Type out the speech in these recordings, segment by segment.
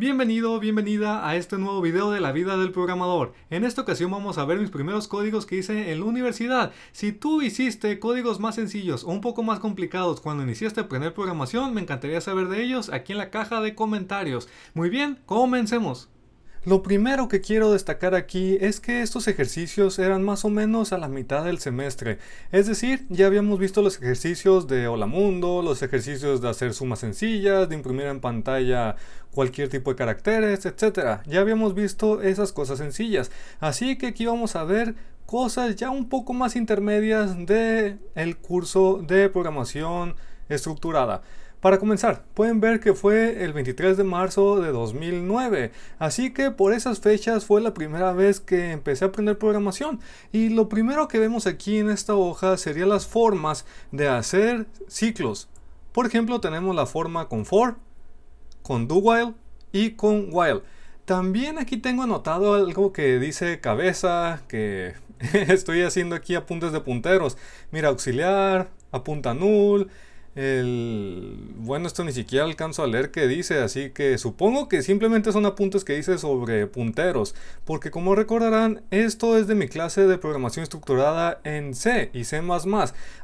Bienvenido, bienvenida a este nuevo video de la vida del programador. En esta ocasión vamos a ver mis primeros códigos que hice en la universidad. Si tú hiciste códigos más sencillos o un poco más complicados cuando iniciaste a aprender programación, me encantaría saber de ellos aquí en la caja de comentarios. Muy bien, comencemos. Lo primero que quiero destacar aquí es que estos ejercicios eran más o menos a la mitad del semestre, es decir, ya habíamos visto los ejercicios de Hola Mundo, los ejercicios de hacer sumas sencillas, de imprimir en pantalla cualquier tipo de caracteres, etc. Ya habíamos visto esas cosas sencillas, así que aquí vamos a ver cosas ya un poco más intermedias del el curso de programación estructurada. Para comenzar, pueden ver que fue el 23 de marzo de 2009, así que por esas fechas fue la primera vez que empecé a aprender programación y lo primero que vemos aquí en esta hoja serían las formas de hacer ciclos. Por ejemplo, tenemos la forma con for, con do while y con while. También aquí tengo anotado algo que dice cabeza, que estoy haciendo aquí apuntes de punteros. Mira, auxiliar, apunta null, el, bueno, esto ni siquiera alcanzo a leer qué dice, así que supongo que simplemente son apuntes que hice sobre punteros, porque como recordarán, esto es de mi clase de programación estructurada en C y C++,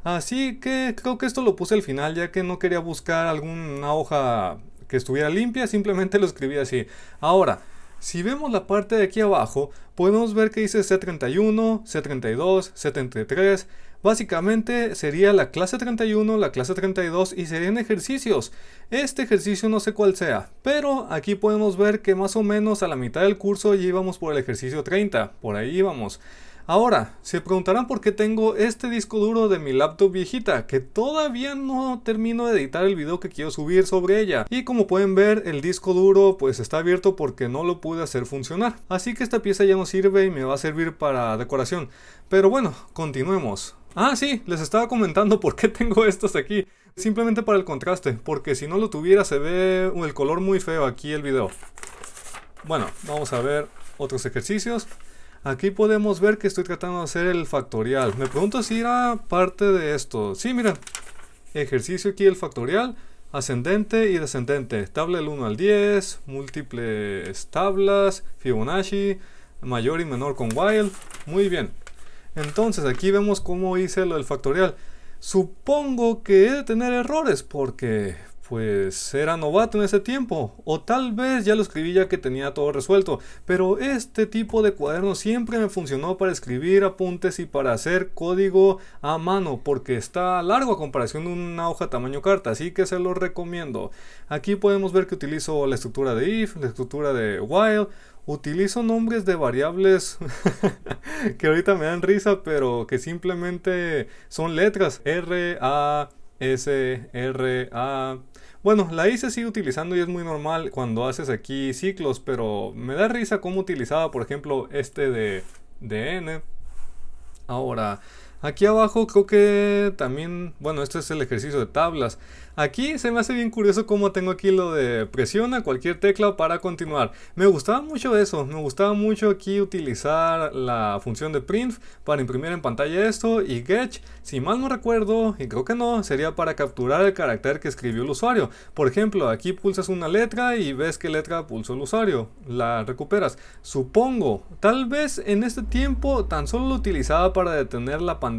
así que creo que esto lo puse al final ya que no quería buscar alguna hoja que estuviera limpia, simplemente lo escribí así. Ahora, si vemos la parte de aquí abajo, podemos ver que dice C31, C32, C33, Básicamente sería la clase 31, la clase 32 y serían ejercicios. Este ejercicio no sé cuál sea, pero aquí podemos ver que más o menos a la mitad del curso ya íbamos por el ejercicio 30, por ahí íbamos. Ahora, se preguntarán por qué tengo este disco duro de mi laptop viejita, que todavía no termino de editar el video que quiero subir sobre ella. Y como pueden ver, el disco duro pues está abierto porque no lo pude hacer funcionar. Así que esta pieza ya no sirve y me va a servir para decoración. Pero bueno, continuemos. Ah, sí, les estaba comentando por qué tengo estos aquí. Simplemente para el contraste, porque si no lo tuviera se ve el color muy feo aquí el video. Bueno, vamos a ver otros ejercicios. Aquí podemos ver que estoy tratando de hacer el factorial. Me pregunto si era parte de esto. Sí, miren. Ejercicio aquí el factorial. Ascendente y descendente. Tabla del 1 al 10. Múltiples tablas. Fibonacci. Mayor y menor con while. Muy bien. Entonces aquí vemos cómo hice lo del factorial. Supongo que he de tener errores porque pues era novato en ese tiempo, o tal vez ya lo escribí ya que tenía todo resuelto, pero este tipo de cuaderno siempre me funcionó para escribir apuntes y para hacer código a mano, porque está largo a comparación de una hoja tamaño carta, así que se lo recomiendo. Aquí podemos ver que utilizo la estructura de if, la estructura de while, utilizo nombres de variables que ahorita me dan risa, pero que simplemente son letras, r, a, S, R, A. Bueno, la hice se sigue utilizando y es muy normal cuando haces aquí ciclos, pero me da risa cómo utilizaba, por ejemplo, este de, de N. Ahora, Aquí abajo creo que también, bueno, este es el ejercicio de tablas. Aquí se me hace bien curioso cómo tengo aquí lo de presiona cualquier tecla para continuar. Me gustaba mucho eso, me gustaba mucho aquí utilizar la función de print para imprimir en pantalla esto y get, si mal no recuerdo, y creo que no, sería para capturar el carácter que escribió el usuario. Por ejemplo, aquí pulsas una letra y ves qué letra pulsó el usuario, la recuperas. Supongo, tal vez en este tiempo tan solo lo utilizaba para detener la pantalla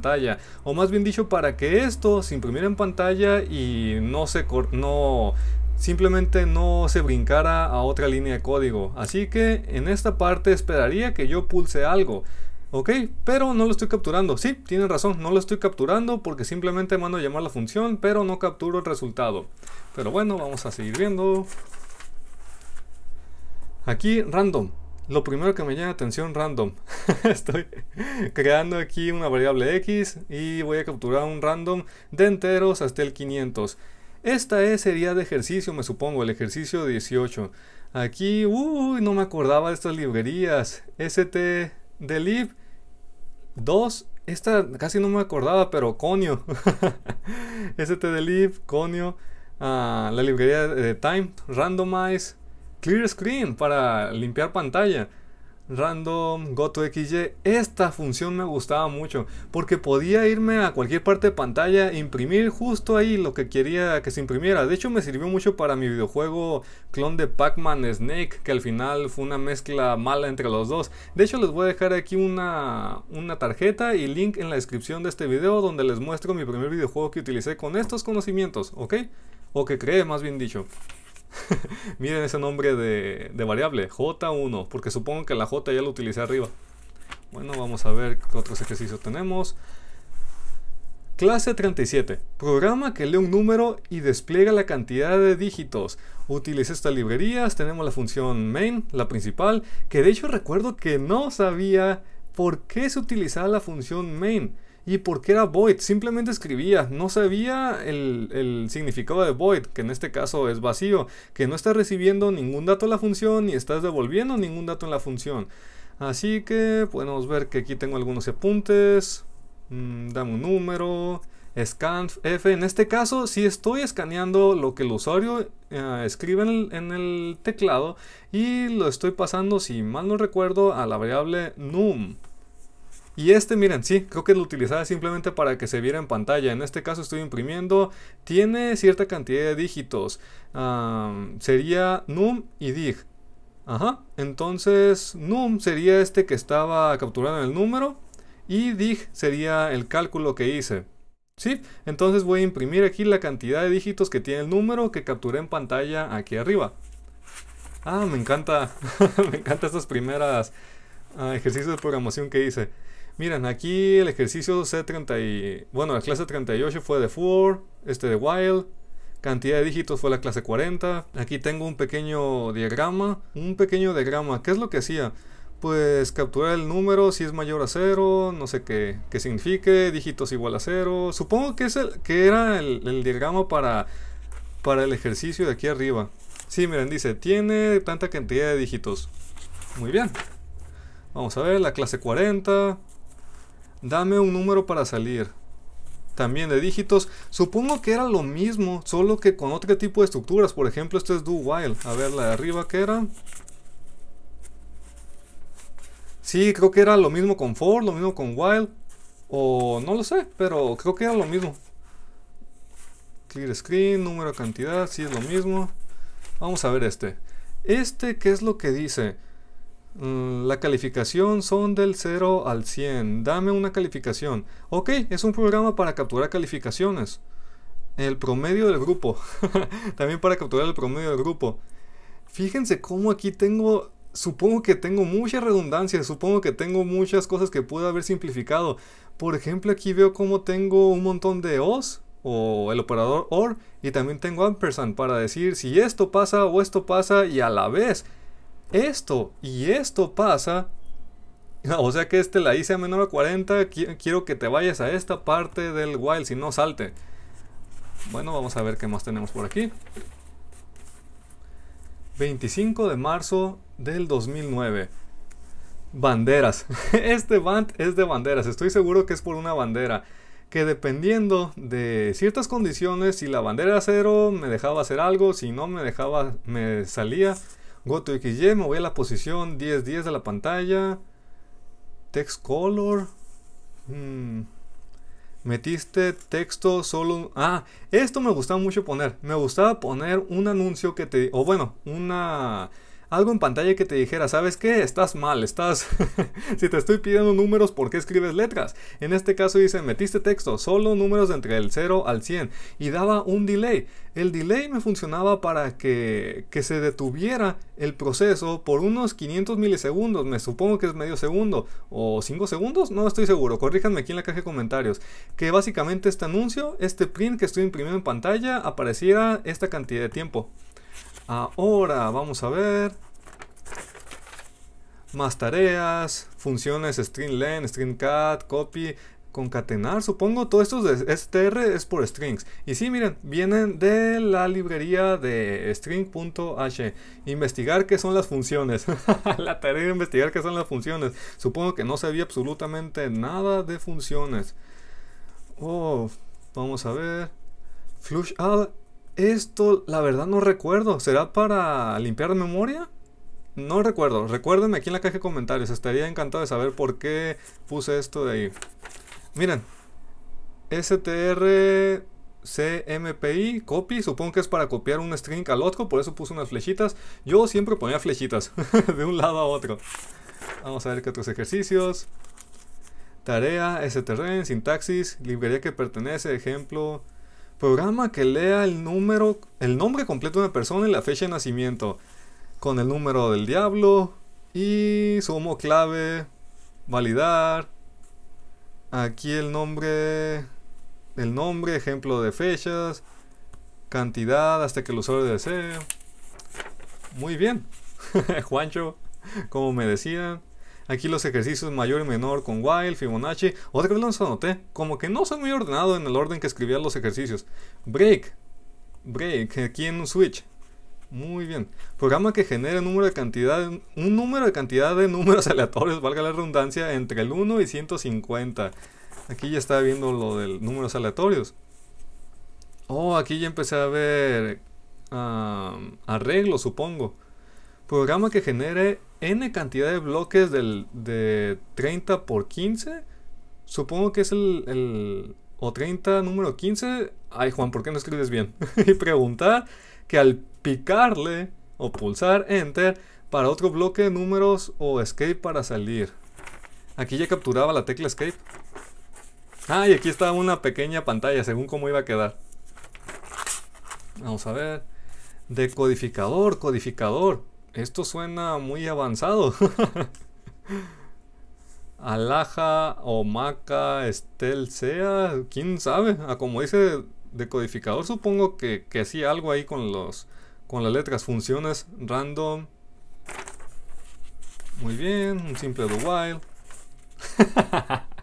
o más bien dicho, para que esto se imprimiera en pantalla y no se no simplemente no se brincara a otra línea de código. Así que en esta parte esperaría que yo pulse algo. Ok, pero no lo estoy capturando. Sí, tienen razón, no lo estoy capturando porque simplemente mando a llamar la función, pero no capturo el resultado. Pero bueno, vamos a seguir viendo. Aquí, random lo primero que me llama atención random. Estoy creando aquí una variable x y voy a capturar un random de enteros hasta el 500. Esta es, sería de ejercicio, me supongo, el ejercicio 18. Aquí, uy, no me acordaba de estas librerías. ST de 2. Esta casi no me acordaba, pero conio. ST de conio. Ah, la librería de time, randomize. Clear Screen para limpiar pantalla. Random Goto XY. Esta función me gustaba mucho porque podía irme a cualquier parte de pantalla, e imprimir justo ahí lo que quería que se imprimiera. De hecho, me sirvió mucho para mi videojuego clon de Pac-Man Snake, que al final fue una mezcla mala entre los dos. De hecho, les voy a dejar aquí una, una tarjeta y link en la descripción de este video donde les muestro mi primer videojuego que utilicé con estos conocimientos, ¿ok? O que creé, más bien dicho. Miren ese nombre de, variable, J1, porque supongo que la J ya lo utilicé arriba. Bueno, vamos a ver qué otros ejercicios tenemos. Clase 37. Programa que lee un número y despliega la cantidad de dígitos. Utilice estas librerías. Tenemos la función main, la principal, que de hecho recuerdo que no sabía por qué se utilizaba la función main. ¿Y por qué era void? Simplemente escribía, no sabía el, significado de void, que en este caso es vacío, que no estás recibiendo ningún dato en la función ni estás devolviendo ningún dato en la función. Así que podemos ver que aquí tengo algunos apuntes, mm, dame un número, scanf f. En este caso, si sí estoy escaneando lo que el usuario eh, escribe en el teclado y lo estoy pasando, si mal no recuerdo, a la variable num. Y este, miren, sí, creo que lo utilizaba simplemente para que se viera en pantalla. En este caso estoy imprimiendo. Tiene cierta cantidad de dígitos. sería num y dig. Ajá. Entonces, num sería este que estaba capturando el número. Y dig sería el cálculo que hice. ¿Sí? Entonces voy a imprimir aquí la cantidad de dígitos que tiene el número que capturé en pantalla aquí arriba. Ah, me encanta. me encantan estos primeras ah, ejercicios de programación que hice. Miren, aquí el ejercicio C30, bueno, la clase 38 fue de for, este de while, cantidad de dígitos fue la clase 40. Aquí tengo un pequeño diagrama, un pequeño diagrama, ¿qué es lo que hacía? Pues capturar el número si es mayor a 0, no sé qué, qué signifique, dígitos igual a 0. Supongo que, es que era el, diagrama para, para el ejercicio de aquí arriba. Sí, miren, dice, tiene tanta cantidad de dígitos. Muy bien. Vamos a ver, la clase 40. Dame un número para salir. También de dígitos. Supongo que era lo mismo, solo que con otro tipo de estructuras. Por ejemplo, esto es do while. A ver, la de arriba que era. Sí, creo que era lo mismo con for, lo mismo con while. O no lo sé, pero creo que era lo mismo. Clear screen, número, cantidad, sí es lo mismo. Vamos a ver este. Este, ¿qué es lo que dice? Mm, la calificación son del 0 al 100. Dame una calificación. Ok, es un programa para capturar calificaciones. El promedio del grupo. También para capturar el promedio del grupo. Fíjense cómo aquí tengo... Supongo que tengo mucha redundancia Supongo que tengo muchas cosas que pude haber simplificado. Por ejemplo, aquí veo cómo tengo un montón de os o el operador OR y también tengo ampersand para decir si esto pasa o esto pasa y a la vez esto y esto pasa, o sea que este la hice a menor a 40, quiero que te vayas a esta parte del wild, si no salte. Bueno, vamos a ver qué más tenemos por aquí. 25 de marzo del 2009. Banderas. Este band es de banderas. Estoy seguro que es por una bandera. Que dependiendo de ciertas condiciones, si la bandera cero, me dejaba hacer algo. Si no me dejaba, me salía. XY, me voy a la posición 10-10 de la pantalla. Text color. Hmm. Metiste texto solo. Ah, esto me gustaba mucho poner. Me gustaba poner un anuncio que te. O bueno, una algo en pantalla que te dijera, ¿sabes qué? Estás mal, estás... si te estoy pidiendo números, ¿por qué escribes letras? En este caso dice, metiste texto, solo números entre el 0 al 100 y daba un delay. El delay me funcionaba para que, se detuviera el proceso por unos 500 milisegundos, me supongo que es medio segundo o 5 segundos, no estoy seguro, corríjanme aquí en la caja de comentarios, que básicamente este anuncio, este print que estoy imprimiendo en pantalla, apareciera esta cantidad de tiempo. Ahora vamos a ver más tareas, funciones string cat, copy, concatenar, supongo, todo esto de str es por strings. Y sí, miren, vienen de la librería de string.h. Investigar qué son las funciones. la tarea de investigar qué son las funciones. Supongo que no sabía absolutamente nada de funciones. Oh, vamos a ver. Flush out esto, la verdad, no recuerdo. ¿Será para limpiar memoria? No recuerdo. Recuérdenme aquí en la caja de comentarios. Estaría encantado de saber por qué puse esto de ahí. Miren. STR CMPI copy, supongo que es para copiar un string al otro, por eso puse unas flechitas. Yo siempre ponía flechitas de un lado a otro. Vamos a ver qué otros ejercicios. Tarea, STR, sintaxis, librería que pertenece, ejemplo, Programa que lea el número, el nombre completo de una persona y la fecha de nacimiento. Con el número del diablo y sumo clave, validar. Aquí el nombre, el nombre, ejemplo de fechas, cantidad hasta que el usuario desee. Muy bien. Juancho, como me decían. Aquí los ejercicios mayor y menor con Wild, Fibonacci. Otra vez se anoté. Como que no son muy ordenados en el orden que escribía los ejercicios. Break. Break. Aquí en un switch. Muy bien. Programa que genere número de cantidad, un número de cantidad de números aleatorios, valga la redundancia, entre el 1 y 150. Aquí ya estaba viendo lo de números aleatorios. Oh, aquí ya empecé a ver Arreglo, supongo. Programa que genere n cantidad de bloques de 30 por 15. Supongo que es el, o 30 número 15. Ay Juan, ¿por qué no escribes bien? y preguntar que al picarle o pulsar enter para otro bloque de números o escape para salir. Aquí ya capturaba la tecla escape. Ah, y aquí está una pequeña pantalla según cómo iba a quedar. Vamos a ver. Decodificador, codificador. Esto suena muy avanzado. Alaja, Omaka, Sea, quién sabe. Ah, como dice decodificador, supongo que, que sí algo ahí con los con las letras funciones random. Muy bien, un simple do while.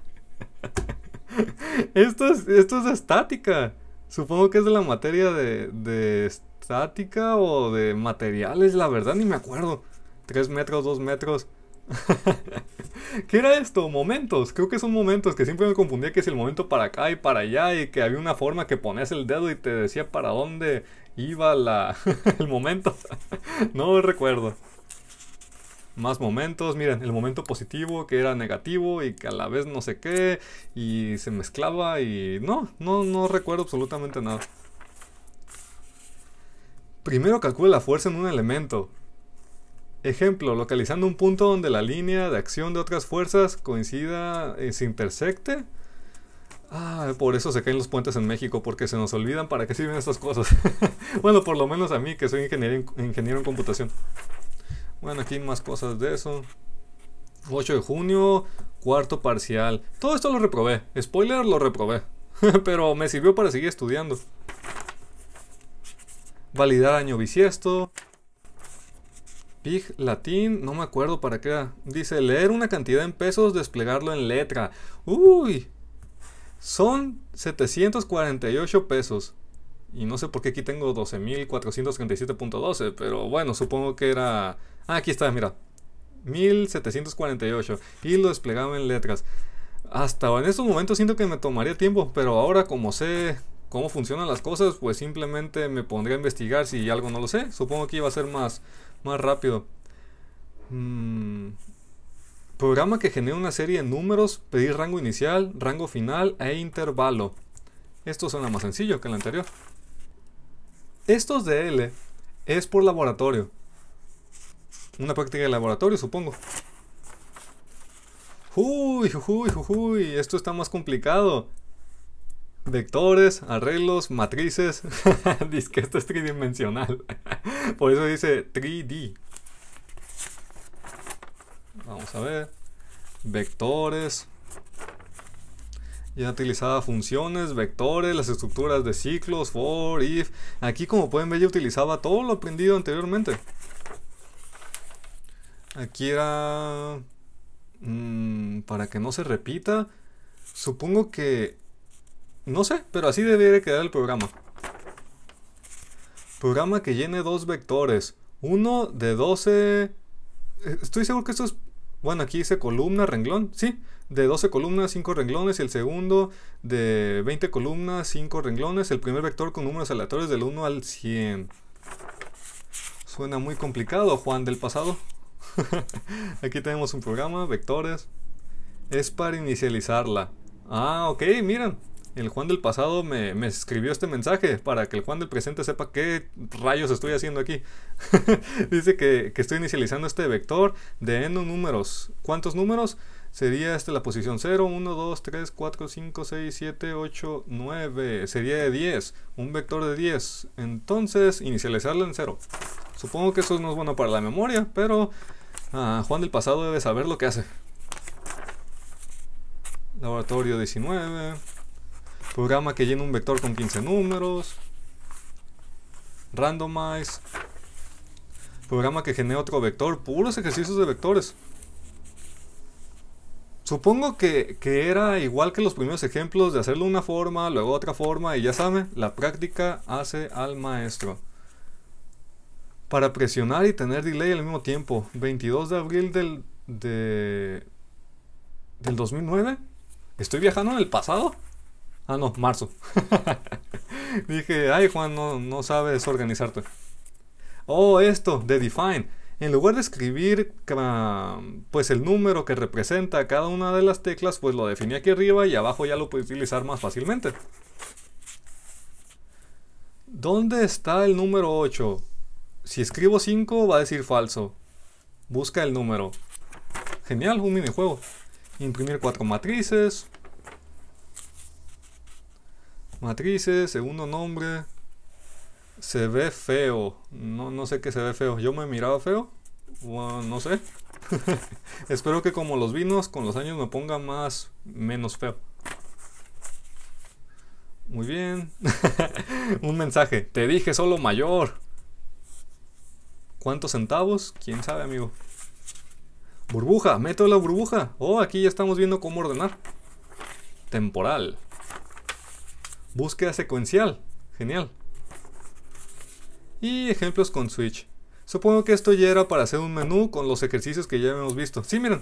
esto, es, esto estática. Supongo que es de la materia de, de estática o de materiales, la verdad ni me acuerdo. 3 metros, 2 metros. ¿Qué era esto? Momentos. Creo que son momentos que siempre me confundía que es el momento para acá y para allá y que había una forma que ponías el dedo y te decía para dónde iba la, el momento. no recuerdo. Más momentos, miren, el momento positivo que era negativo y que a la vez no sé qué y se mezclaba y no, no, no recuerdo absolutamente nada. Primero calcule la fuerza en un elemento. Ejemplo, localizando un punto donde la línea de acción de otras fuerzas coincida eh, se intersecte. Ah, por eso se caen los puentes en México, porque se nos olvidan para qué sirven estas cosas. bueno, por lo menos a mí, que soy ingeniero, ingeniero en computación. Bueno, aquí más cosas de eso. 8 de junio, cuarto parcial. Todo esto lo reprobé. Spoiler, lo reprobé. Pero me sirvió para seguir estudiando validar año bisiesto. Pig latín, no me acuerdo para qué Dice leer una cantidad en pesos, desplegarlo en letra. Uy, son 748 pesos. Y no sé por qué aquí tengo 12.437.12, pero bueno, supongo que era... Ah, aquí está, mira. 1748. Y lo desplegaba en letras. Hasta en estos momentos siento que me tomaría tiempo, pero ahora como sé cómo funcionan las cosas, pues simplemente me pondría a investigar si algo no lo sé. Supongo que iba a ser más, más rápido. Mm, programa que genera una serie de números, pedir rango inicial, rango final e intervalo. Esto suena más sencillo que el anterior. Estos de L es por laboratorio. Una práctica de laboratorio, supongo. Uy, uy, uy, esto está más complicado vectores, arreglos, matrices. dice que esto es tridimensional. Por eso dice 3D. Vamos a ver. Vectores. Ya utilizaba funciones, vectores, las estructuras de ciclos, for, if. Aquí como pueden ver ya utilizaba todo lo aprendido anteriormente. Aquí era... Mm, para que no se repita. Supongo que no sé, pero así debería quedar el programa. Programa que llene dos vectores. Uno de 12... Eh, estoy seguro que esto es... Bueno, aquí dice columna, renglón. Sí, de 12 columnas, 5 renglones. Y el segundo de 20 columnas, 5 renglones. El primer vector con números aleatorios del 1 al 100. Suena muy complicado, Juan del pasado. aquí tenemos un programa, vectores. Es para inicializarla. Ah, ok, miren el Juan del pasado me, escribió este mensaje para que el Juan del presente sepa qué rayos estoy haciendo aquí. Dice que, estoy inicializando este vector de n números. ¿Cuántos números? Sería este la posición 0, 1, 2, 3, 4, 5, 6, 7, 8, 9. Sería de 10. Un vector de 10. Entonces, inicializarlo en 0. Supongo que eso no es bueno para la memoria, pero ah, Juan del pasado debe saber lo que hace. Laboratorio 19. Programa que llena un vector con 15 números. Randomize. Programa que genera otro vector. Puros ejercicios de vectores. Supongo que, que, era igual que los primeros ejemplos de hacerlo una forma, luego otra forma, y ya saben, la práctica hace al maestro. Para presionar y tener delay al mismo tiempo, 22 de abril del, de, del 2009. ¿Estoy viajando en el pasado? Ah, no, marzo. Dije, ay Juan, no, sabes organizarte. Oh, esto, de Define. En lugar de escribir pues el número que representa cada una de las teclas, pues lo definí aquí arriba y abajo ya lo puedo utilizar más fácilmente. ¿Dónde está el número 8? Si escribo 5 va a decir falso. Busca el número. Genial, un minijuego. Imprimir cuatro matrices, Matrices, segundo nombre. Se ve feo. No, no sé qué se ve feo. Yo me he mirado feo. no sé. Espero que como los vinos, con los años me ponga más, menos feo. Muy bien. Un mensaje. Te dije solo mayor. ¿Cuántos centavos? ¿Quién sabe, amigo? Burbuja, meto la burbuja. Oh, aquí ya estamos viendo cómo ordenar. Temporal. Búsqueda secuencial. Genial. Y ejemplos con Switch. Supongo que esto ya era para hacer un menú con los ejercicios que ya hemos visto. Sí, miren.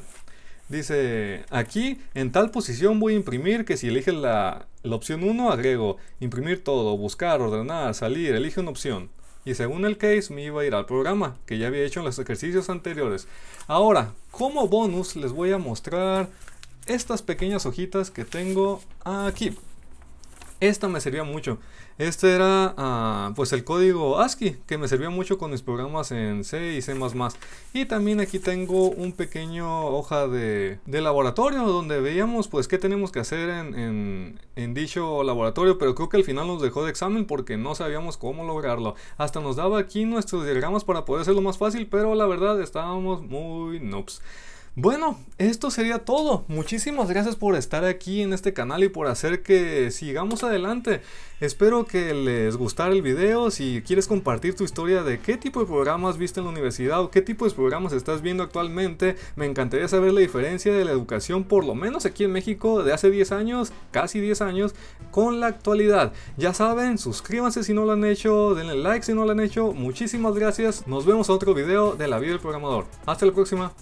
Dice, aquí en tal posición voy a imprimir que si elige la, la opción 1 agrego imprimir todo, buscar, ordenar, salir, elige una opción. Y según el case me iba a ir al programa que ya había hecho en los ejercicios anteriores. Ahora, como bonus les voy a mostrar estas pequeñas hojitas que tengo aquí. Esta me servía mucho. Este era ah, pues el código ASCII que me servía mucho con mis programas en C y C++. Y también aquí tengo un pequeño hoja de, laboratorio donde veíamos pues qué tenemos que hacer en, dicho laboratorio. Pero creo que al final nos dejó de examen porque no sabíamos cómo lograrlo. Hasta nos daba aquí nuestros diagramas para poder hacerlo más fácil, pero la verdad estábamos muy noobs. Bueno, esto sería todo. Muchísimas gracias por estar aquí en este canal y por hacer que sigamos adelante. Espero que les gustara el video. Si quieres compartir tu historia de qué tipo de programas viste en la universidad o qué tipo de programas estás viendo actualmente, me encantaría saber la diferencia de la educación, por lo menos aquí en México, de hace 10 años, casi 10 años, con la actualidad. Ya saben, suscríbanse si no lo han hecho, denle like si no lo han hecho. Muchísimas gracias. Nos vemos en otro video de la vida del programador. Hasta la próxima.